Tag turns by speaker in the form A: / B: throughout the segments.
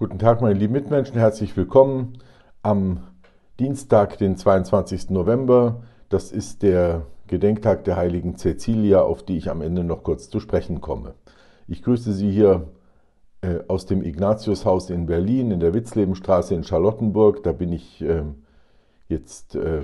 A: Guten Tag, meine lieben Mitmenschen, herzlich willkommen am Dienstag, den 22. November. Das ist der Gedenktag der heiligen Cecilia, auf die ich am Ende noch kurz zu sprechen komme. Ich grüße Sie hier äh, aus dem Ignatiushaus in Berlin, in der Witzlebenstraße in Charlottenburg. Da bin ich äh, jetzt äh,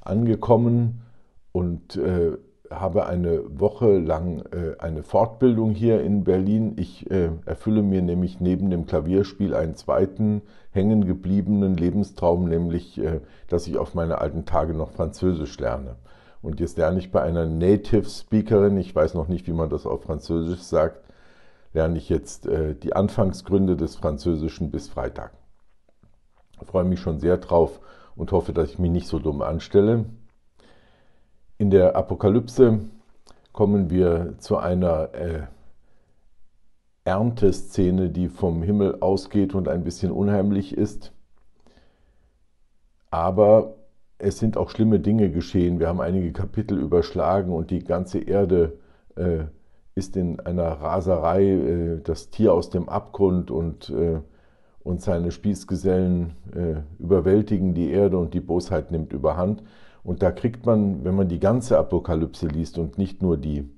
A: angekommen und äh, habe eine Woche lang äh, eine Fortbildung hier in Berlin. Ich äh, erfülle mir nämlich neben dem Klavierspiel einen zweiten hängen gebliebenen Lebenstraum, nämlich äh, dass ich auf meine alten Tage noch Französisch lerne. Und jetzt lerne ich bei einer Native Speakerin, ich weiß noch nicht, wie man das auf Französisch sagt, lerne ich jetzt äh, die Anfangsgründe des Französischen bis Freitag. Ich freue mich schon sehr drauf und hoffe, dass ich mich nicht so dumm anstelle. In der Apokalypse kommen wir zu einer äh, Ernteszene, die vom Himmel ausgeht und ein bisschen unheimlich ist. Aber es sind auch schlimme Dinge geschehen. Wir haben einige Kapitel überschlagen und die ganze Erde äh, ist in einer Raserei. Äh, das Tier aus dem Abgrund und, äh, und seine Spießgesellen äh, überwältigen die Erde und die Bosheit nimmt überhand. Und da kriegt man, wenn man die ganze Apokalypse liest und nicht nur die,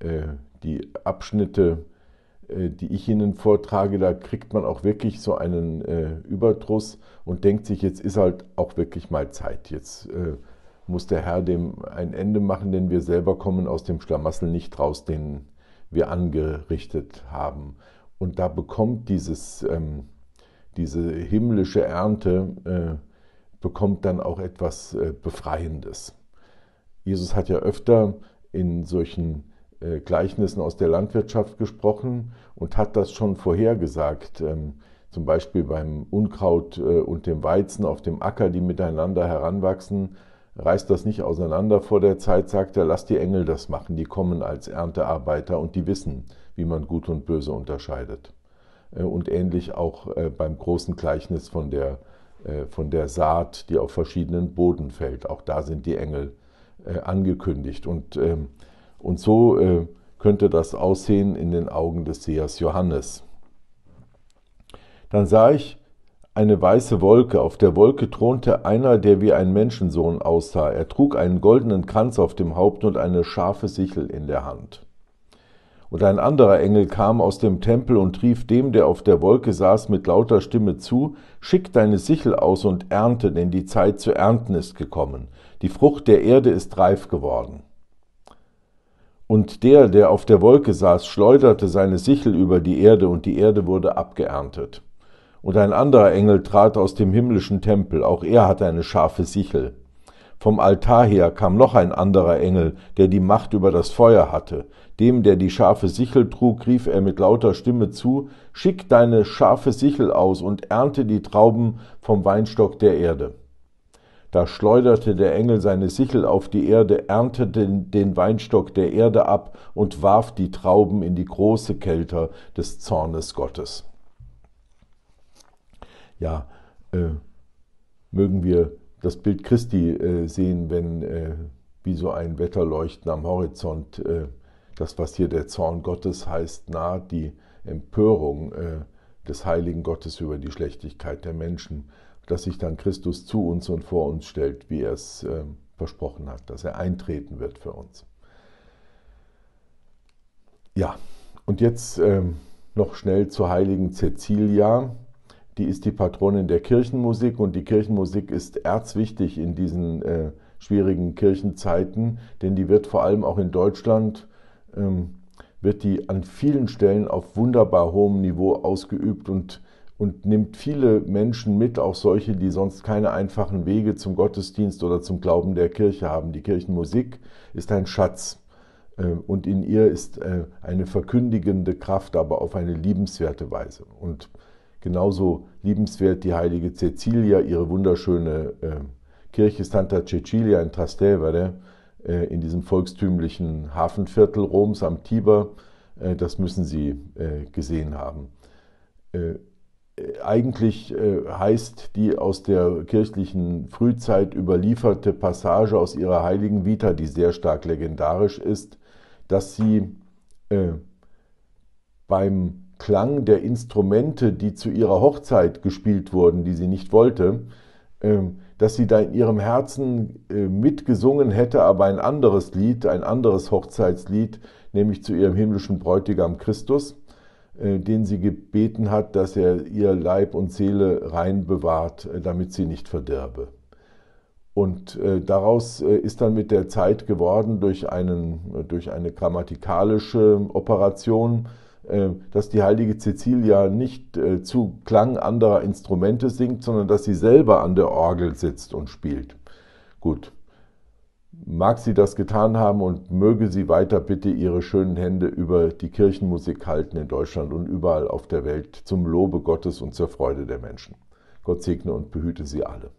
A: äh, die Abschnitte, äh, die ich Ihnen vortrage, da kriegt man auch wirklich so einen äh, Überdruss und denkt sich, jetzt ist halt auch wirklich mal Zeit. Jetzt äh, muss der Herr dem ein Ende machen, denn wir selber kommen aus dem Schlamassel nicht raus, den wir angerichtet haben. Und da bekommt dieses, ähm, diese himmlische Ernte äh, bekommt dann auch etwas äh, Befreiendes. Jesus hat ja öfter in solchen äh, Gleichnissen aus der Landwirtschaft gesprochen und hat das schon vorhergesagt. Ähm, zum Beispiel beim Unkraut äh, und dem Weizen auf dem Acker, die miteinander heranwachsen, reißt das nicht auseinander vor der Zeit, sagt er, lass die Engel das machen, die kommen als Erntearbeiter und die wissen, wie man Gut und Böse unterscheidet. Und ähnlich auch beim großen Gleichnis von der äh, von der Saat, die auf verschiedenen Boden fällt. Auch da sind die Engel äh, angekündigt. Und, ähm, und so äh, könnte das aussehen in den Augen des Sehers Johannes. Dann sah ich eine weiße Wolke. Auf der Wolke thronte einer, der wie ein Menschensohn aussah. Er trug einen goldenen Kranz auf dem Haupt und eine scharfe Sichel in der Hand. Und ein anderer Engel kam aus dem Tempel und rief dem, der auf der Wolke saß, mit lauter Stimme zu, Schick deine Sichel aus und ernte, denn die Zeit zu ernten ist gekommen. Die Frucht der Erde ist reif geworden. Und der, der auf der Wolke saß, schleuderte seine Sichel über die Erde, und die Erde wurde abgeerntet. Und ein anderer Engel trat aus dem himmlischen Tempel, auch er hatte eine scharfe Sichel. Vom Altar her kam noch ein anderer Engel, der die Macht über das Feuer hatte. Dem, der die scharfe Sichel trug, rief er mit lauter Stimme zu Schick deine scharfe Sichel aus und ernte die Trauben vom Weinstock der Erde. Da schleuderte der Engel seine Sichel auf die Erde, erntete den Weinstock der Erde ab und warf die Trauben in die große Kelter des Zornes Gottes. Ja, äh, mögen wir das Bild Christi äh, sehen, wenn äh, wie so ein Wetterleuchten am Horizont äh, das, was hier der Zorn Gottes heißt, naht, die Empörung äh, des heiligen Gottes über die Schlechtigkeit der Menschen, dass sich dann Christus zu uns und vor uns stellt, wie er es äh, versprochen hat, dass er eintreten wird für uns. Ja, und jetzt ähm, noch schnell zur heiligen Cecilia die ist die Patronin der Kirchenmusik und die Kirchenmusik ist erzwichtig in diesen äh, schwierigen Kirchenzeiten, denn die wird vor allem auch in Deutschland, ähm, wird die an vielen Stellen auf wunderbar hohem Niveau ausgeübt und, und nimmt viele Menschen mit, auch solche, die sonst keine einfachen Wege zum Gottesdienst oder zum Glauben der Kirche haben. Die Kirchenmusik ist ein Schatz. Äh, und in ihr ist äh, eine verkündigende Kraft, aber auf eine liebenswerte Weise. Und Genauso liebenswert die heilige Cecilia, ihre wunderschöne äh, Kirche Santa Cecilia in Trastevere, äh, in diesem volkstümlichen Hafenviertel Roms am Tiber. Äh, das müssen Sie äh, gesehen haben. Äh, äh, eigentlich heißt die aus der kirchlichen Frühzeit überlieferte Passage aus ihrer heiligen Vita, die sehr stark legendarisch ist, dass sie beim Klang der Instrumente, die zu ihrer Hochzeit gespielt wurden, die sie nicht wollte, ähm, dass sie da in ihrem Herzen äh, mitgesungen hätte, aber ein anderes Lied, ein anderes Hochzeitslied, nämlich zu ihrem himmlischen Bräutigam Christus, äh, den sie gebeten hat, dass er ihr Leib und Seele rein bewahrt, äh, damit sie nicht verderbe. Und daraus ist dann mit der Zeit geworden durch, einen, durch eine grammatikalische Operation, äh, dass die heilige Cecilia nicht äh, zu Klang anderer Instrumente singt, sondern dass sie selber an der Orgel sitzt und spielt. Gut, mag sie das getan haben und möge sie weiter bitte ihre schönen Hände über die Kirchenmusik halten in Deutschland und überall auf der Welt zum Lobe Gottes und zur Freude der Menschen. Gott segne und behüte sie alle.